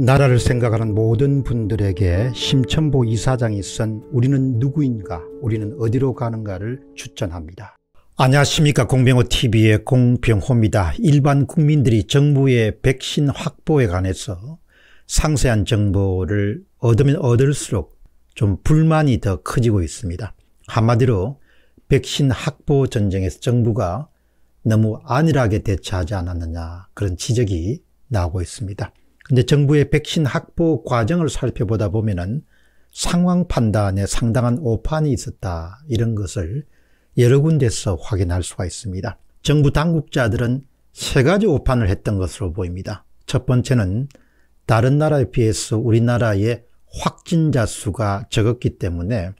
나라를 생각하는 모든 분들에게 심천보 이사장이 쓴 우리는 누구인가 우리는 어디로 가는가를 추천합니다. 안녕하십니까 공병호TV의 공병호입니다. 일반 국민들이 정부의 백신 확보에 관해서 상세한 정보를 얻으면 얻을수록 좀 불만이 더 커지고 있습니다. 한마디로 백신 확보 전쟁에서 정부가 너무 안일하게 대처하지 않았느냐 그런 지적이 나오고 있습니다. 근데 정부의 백신 확보 과정을 살펴보다 보면은 상황 판단에 상당한 오판이 있었다 이런 것을 여러 군데서 확인할 수가 있습니다. 정부 당국자들은 세 가지 오판을 했던 것으로 보입니다. 첫 번째는 다른 나라에 비해서 우리나라의 확진자 수가 적었기 때문에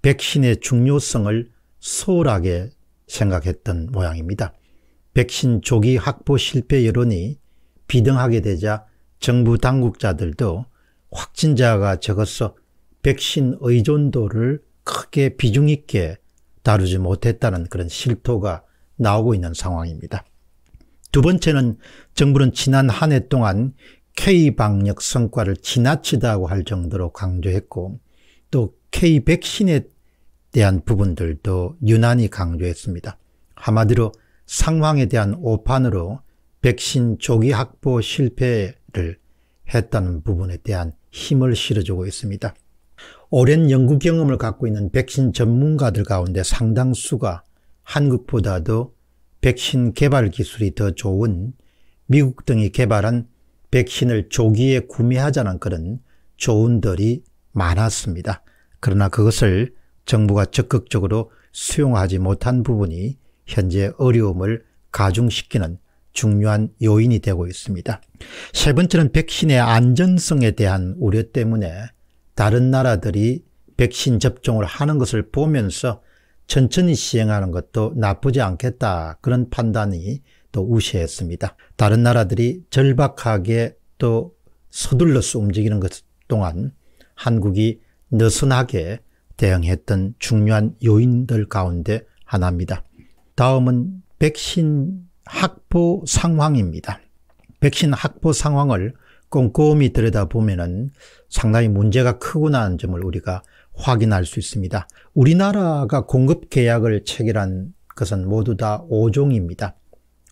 백신의 중요성을 소홀하게 생각했던 모양입니다. 백신 조기 확보 실패 여론이 비등하게 되자 정부 당국자들도 확진자가 적어서 백신 의존도를 크게 비중 있게 다루지 못했다는 그런 실토가 나오고 있는 상황입니다. 두 번째는 정부는 지난 한 해 동안 K-방역 성과를 지나치다고 할 정도로 강조했고 또 K-백신에 대한 부분들도 유난히 강조했습니다. 한마디로 상황에 대한 오판으로 백신 조기 확보 실패에 를 했다는 부분에 대한 힘을 실어주고 있습니다. 오랜 연구 경험을 갖고 있는 백신 전문가들 가운데 상당수가 한국보다도 백신 개발 기술이 더 좋은 미국 등이 개발한 백신을 조기에 구매하자는 그런 조언들이 많았습니다. 그러나 그것을 정부가 적극적으로 수용하지 못한 부분이 현재 어려움을 가중시키는 중요한 요인이 되고 있습니다. 세 번째는 백신의 안전성에 대한 우려 때문에 다른 나라들이 백신 접종을 하는 것을 보면서 천천히 시행하는 것도 나쁘지 않겠다 그런 판단이 또 우세했습니다. 다른 나라들이 절박하게 또 서둘러서 움직이는 것 동안 한국이 느슨하게 대응했던 중요한 요인들 가운데 하나입니다. 다음은 백신 학보 상황입니다. 백신 학보 상황을 꼼꼼히 들여다보면 상당히 문제가 크구나 하는 점을 우리가 확인할 수 있습니다. 우리나라가 공급 계약을 체결한 것은 모두 다 5종입니다.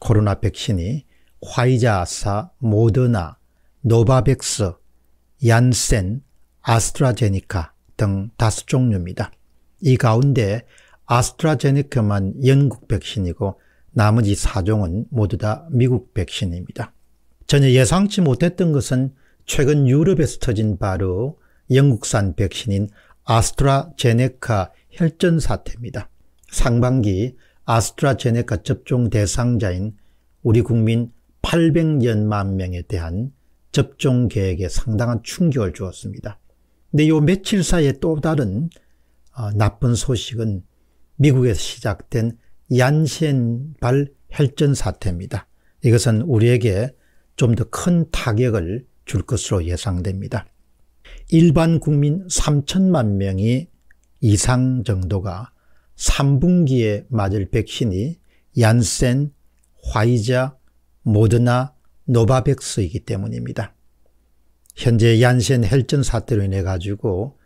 코로나 백신이 화이자사, 모더나, 노바백스, 얀센, 아스트라제니카 등 다섯 종류입니다. 이 가운데 아스트라제네카만 영국 백신이고 나머지 4종은 모두 다 미국 백신입니다. 전혀 예상치 못했던 것은 최근 유럽에서 터진 바로 영국산 백신인 아스트라제네카 혈전 사태입니다. 상반기 아스트라제네카 접종 대상자인 우리 국민 800여만 명에 대한 접종 계획에 상당한 충격을 주었습니다. 근데 요 며칠 사이에 또 다른 어, 나쁜 소식은 미국에서 시작된 얀센발 혈전 사태입니다. 이것은 우리에게 좀 더 큰 타격을 줄 것으로 예상됩니다. 일반 국민 3천만 명이 이상 정도가 3분기에 맞을 백신이 얀센, 화이자, 모더나, 노바백스이기 때문입니다. 현재 얀센 혈전 사태로 인해 가지고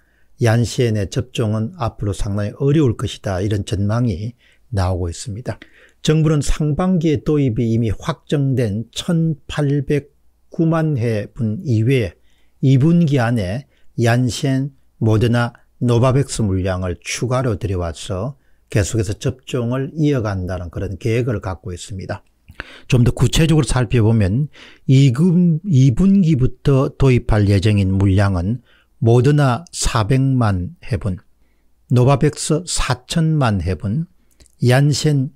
얀센의 접종은 앞으로 상당히 어려울 것이다 이런 전망이 나오고 있습니다. 정부는 상반기에 도입이 이미 확정된 1809만 회분 이외에 2분기 안에 얀센, 모더나, 노바백스 물량을 추가로 들여와서 계속해서 접종을 이어간다는 그런 계획을 갖고 있습니다. 좀 더 구체적으로 살펴보면 2분기부터 도입할 예정인 물량은 모더나 400만 회분, 노바백스 4천만 회분, 얀센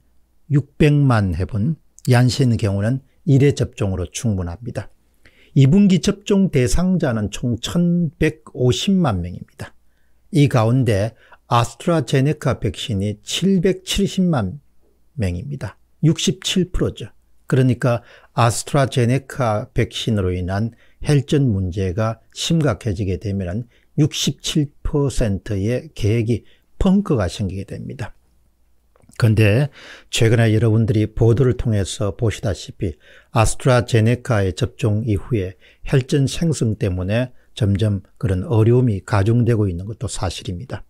600만 회분, 얀센의 경우는 1회 접종으로 충분합니다. 2분기 접종 대상자는 총 1150만 명입니다. 이 가운데 아스트라제네카 백신이 770만 명입니다. 67%죠. 그러니까 아스트라제네카 백신으로 인한 혈전 문제가 심각해지게 되면 67%의 계획이 펑크가 생기게 됩니다. 근데 최근에 여러분들이 보도를 통해서 보시다시피 아스트라제네카의 접종 이후에 혈전 생성 때문에 점점 그런 어려움이 가중되고 있는 것도 사실입니다.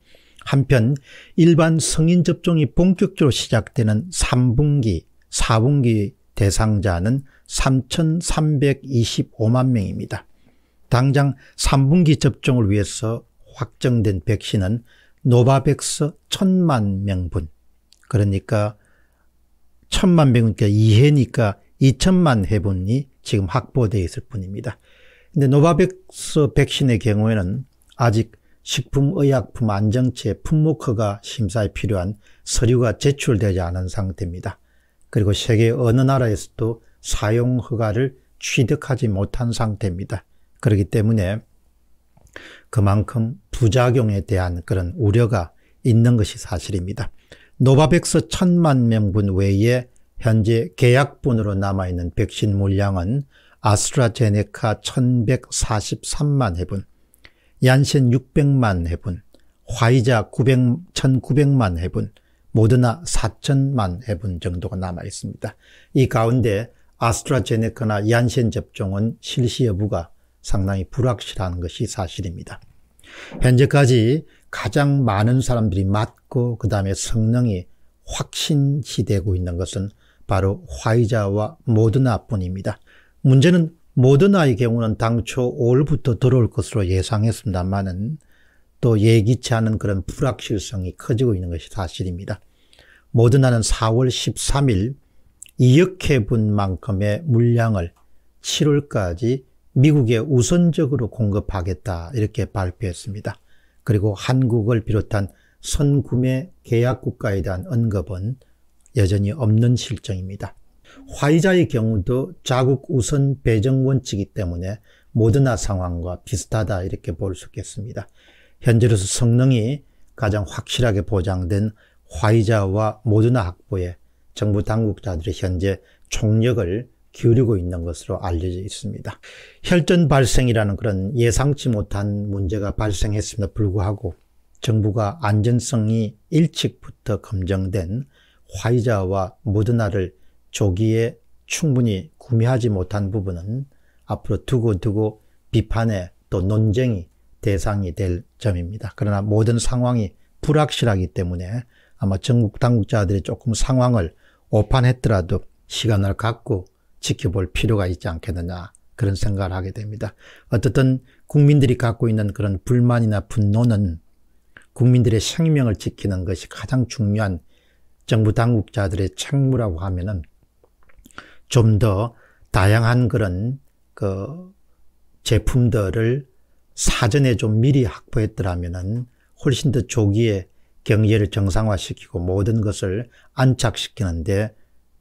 한편 일반 성인 접종이 본격적으로 시작되는 3분기, 4분기 대상자는 3,325만 명입니다. 당장 3분기 접종을 위해서 확정된 백신은 노바백스 1,000만 명분, 그러니까 천만 배니까 우 이해니까 2천만 회분이 지금 확보되어 있을 뿐입니다. 근데 노바백스 백신의 경우에는 아직 식품의약품 안정체 품목허가 심사에 필요한 서류가 제출되지 않은 상태입니다. 그리고 세계 어느 나라에서도 사용 허가를 취득하지 못한 상태입니다. 그렇기 때문에 그만큼 부작용에 대한 그런 우려가 있는 것이 사실입니다. 노바백스 천만 명분 외에 현재 계약분으로 남아있는 백신 물량은 아스트라제네카 1143만 회분, 얀센 600만 회분, 화이자 900, 1900만 회분, 모더나 4천만 회분 정도가 남아 있습니다. 이 가운데 아스트라제네카나 얀센 접종은 실시 여부가 상당히 불확실한 것이 사실입니다. 현재까지 가장 많은 사람들이 맞고 그 다음에 성능이 확신시되고 있는 것은 바로 화이자와 모더나뿐입니다. 문제는 모더나의 경우는 당초 5부터 들어올 것으로 예상했습니다만또 예기치 않은 그런 불확실성이 커지고 있는 것이 사실입니다. 모더나는 4월 13일 2억회분만큼의 물량을 7월까지 미국에 우선적으로 공급하겠다 이렇게 발표했습니다. 그리고 한국을 비롯한 선구매 계약 국가에 대한 언급은 여전히 없는 실정입니다. 화이자의 경우도 자국 우선 배정 원칙이기 때문에 모더나 상황과 비슷하다 이렇게 볼 수 있겠습니다. 현재로서 성능이 가장 확실하게 보장된 화이자와 모더나 확보에 정부 당국자들이 현재 총력을 기울이고 있는 것으로 알려져 있습니다. 혈전 발생이라는 그런 예상치 못한 문제가 발생했음에도 불구하고 정부가 안전성이 일찍부터 검증된 화이자와 모더나를 조기에 충분히 구매하지 못한 부분은 앞으로 두고두고 비판의 또 논쟁이 대상이 될 점입니다. 그러나 모든 상황이 불확실하기 때문에 아마 전국 당국자들이 조금 상황을 오판했더라도 시간을 갖고 지켜볼 필요가 있지 않겠느냐 그런 생각을 하게 됩니다. 어떻든 국민들이 갖고 있는 그런 불만이나 분노는 국민들의 생명을 지키는 것이 가장 중요한 정부 당국자들의 책무라고 하면은 좀 더 다양한 그런 그 제품들을 사전에 좀 미리 확보했더라면은 훨씬 더 조기에 경제를 정상화시키고 모든 것을 안착시키는데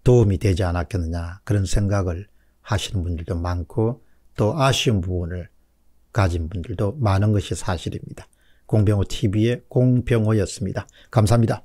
도움이 되지 않았겠느냐 그런 생각을 하시는 분들도 많고 또 아쉬운 부분을 가진 분들도 많은 것이 사실입니다. 공병호 TV의 공병호였습니다. 감사합니다.